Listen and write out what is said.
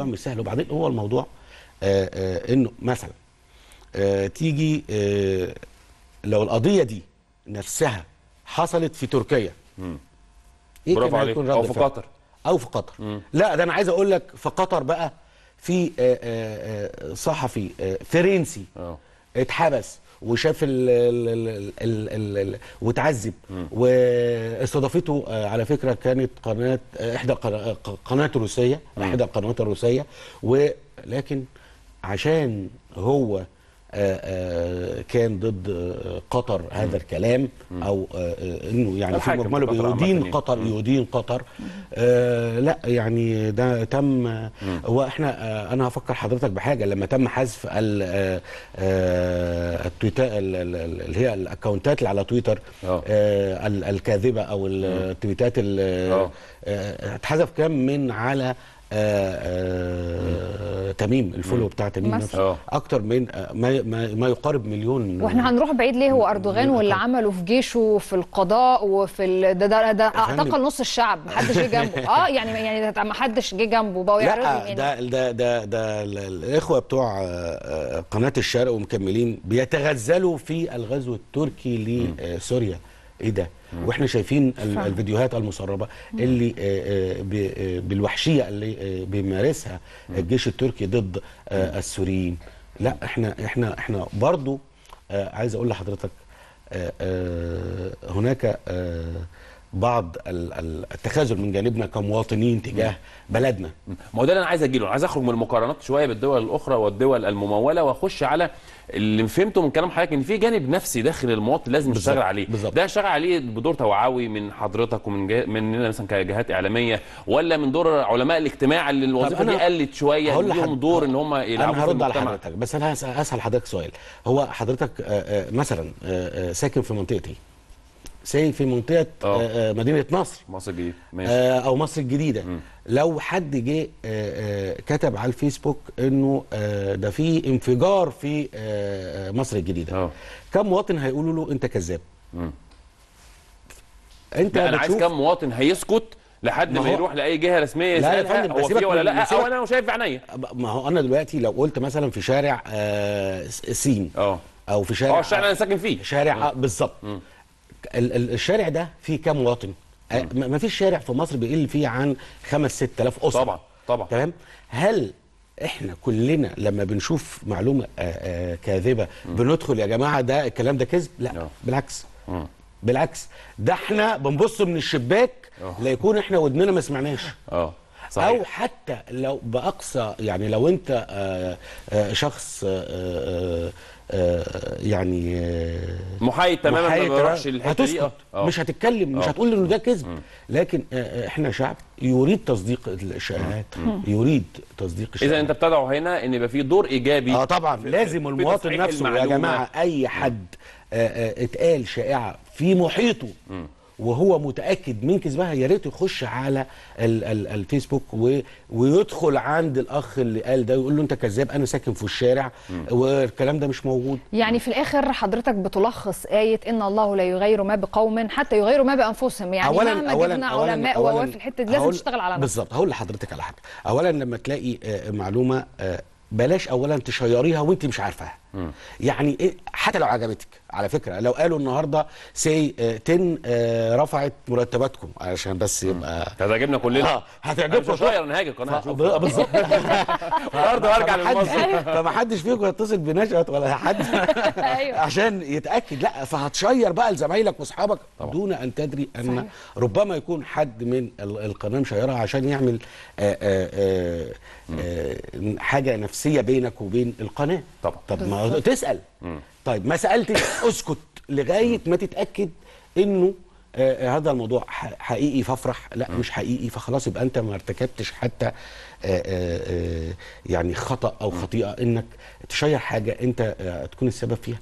الموضوع مش سهل وبعدين هو الموضوع آآ آه، آآ آه، انه مثلا آآ آه، تيجي آآ لو القضيه دي نفسها حصلت في تركيا مم. ايه برافو عليك او في قطر او في قطر مم. لا ده انا عايز اقول لك في قطر بقى في صحفي فرنسي اتحبس وشاف ال ال ال وتعذب واستضافته آه، على فكره كانت قناه آه، احدى آه، قناه روسيه احدى القنوات الروسيه ولكن عشان هو آه، آه، كان ضد آه، قطر هذا الكلام او انه يعني في مجمله بيدين يعني. قطر يدين قطر لا يعني ده تم واحنا انا هفكر حضرتك بحاجه لما تم حذف التويتات اللي هي الاكونتات اللي على تويتر الكاذبه او التويتات اتحذف كام من على تميم الفولو بتاع تميم نفسه اه. اكتر من آه، ما, ما, ما يقارب مليون آه، واحنا هنروح بعيد ليه هو اردوغان واللي عمله في جيشه وفي القضاء وفي ال... ده ده, ده اعتقل نص الشعب يعني، يعني ما حدش جه جنبه اه يعني يعني ما حدش جه جنبه بقى لا ده ده ده ده الاخوه بتوع قناه الشرق ومكملين بيتغزلوا في الغزو التركي لسوريا ايه ده واحنا شايفين الفيديوهات المسربه اللي آه، آه، آه، بالوحشيه اللي بيمارسها الجيش التركي ضد السوريين لا احنا احنا احنا برضو عايز اقول لحضرتك هناك بعض التخاذل من جانبنا كمواطنين تجاه بلدنا ما هو ده اللي انا عايز اجيله عايز اخرج من المقارنات شويه بالدول الاخرى والدول المموله واخش على اللي فهمته من كلام حضرتك ان في جانب نفسي داخل المواطن لازم يشتغل عليه بالزبط. ده شغال عليه بدور توعوي من حضرتك ومن جه... مننا مثلا كجهات اعلاميه ولا من دور علماء الاجتماع اللي الوظيفه دي قلت شويه لهم حد... دور ان هم يلعبوا انا هرد على حضرتك بس انا هسال حضرتك سؤال هو حضرتك آه، آه، مثلا آه، ساكن في منطقتي سي في منطقه آه. آه،, آه مدينه نصر مصر الجديده آه او مصر الجديده م. لو حد جه آه،, آه كتب على الفيسبوك انه آه ده في انفجار في آه مصر الجديده أوه. كم مواطن هيقولوا له انت كذاب انت انا عايز كم مواطن هيسكت لحد ما, ما يروح لاي جهه رسميه يا فندم هو فيه ولا لا او انا شايف بعينيا ما هو انا دلوقتي لو قلت مثلا في شارع آه سين اه او في شارع اه الشارع اللي انا ساكن فيه شارع بالظبط الشارع ده فيه كام مواطن؟ ما فيش شارع في مصر بيقل فيه عن 5 6000 اسره طبعا طبعا تمام هل احنا كلنا لما بنشوف معلومه كاذبه بندخل يا جماعه ده الكلام ده كذب لا نعم. بالعكس بالعكس ده احنا بنبص من الشباك ليكون احنا ودننا ما سمعناش اه صحيح. او حتى لو باقصى يعني لو انت آه، آه، شخص آه، يعني محايد تماما ما بيروحش الحته مش هتتكلم مش هتقول انه ده كذب لكن احنا شعب يريد تصديق الشائعات يريد تصديق الشائعات اذا انت بتدعو هنا ان يبقى في دور ايجابي اه طبعا لازم المواطن نفسه يا جماعه اي حد اتقال شائعه في محيطه وهو متاكد من كسبها يا ريت يخش على الـ الـ الفيسبوك و ويدخل عند الاخ اللي قال ده ويقول له انت كذاب انا ساكن في الشارع والكلام ده مش موجود يعني في الاخر حضرتك بتلخص ايه ان الله لا يغير ما بقوم حتى يغيروا ما بانفسهم يعني أولاً مهما أولاً جبنا أولاً علماء أولاً في الحته دي لازم تشتغل على بالظبط هقول لحضرتك على حاجه اولا لما تلاقي آه، معلومه آه، بلاش اولا تشيريها وانت مش عارفاها يعني يعني حتى لو عجبتك على فكره لو قالوا النهارده سي تن آه، رفعت مرتباتكم عشان بس يبقى هتعجبنا كلنا اه هتعجبكم شويه انا هاجي القناه بالظبط النهارده هرجع للمصري فمحدش فيكم يتصل بنشأت ولا حد أيوة. عشان يتاكد لا فهتشير بقى لزمايلك واصحابك دون ان تدري ان ربما يكون حد من القناه مشيرها عشان يعمل آه، آه، حاجه نفسيه بينك وبين القناه طبعا طب ما تسال طيب ما سالتش اسكت لغايه ما تتاكد انه آه, آه، هذا الموضوع حقيقي فافرح لا مش حقيقي فخلاص يبقى انت ما ارتكبتش حتى آه آه, آه، يعني خطا او خطيئه انك تشير حاجه انت آه، تكون السبب فيها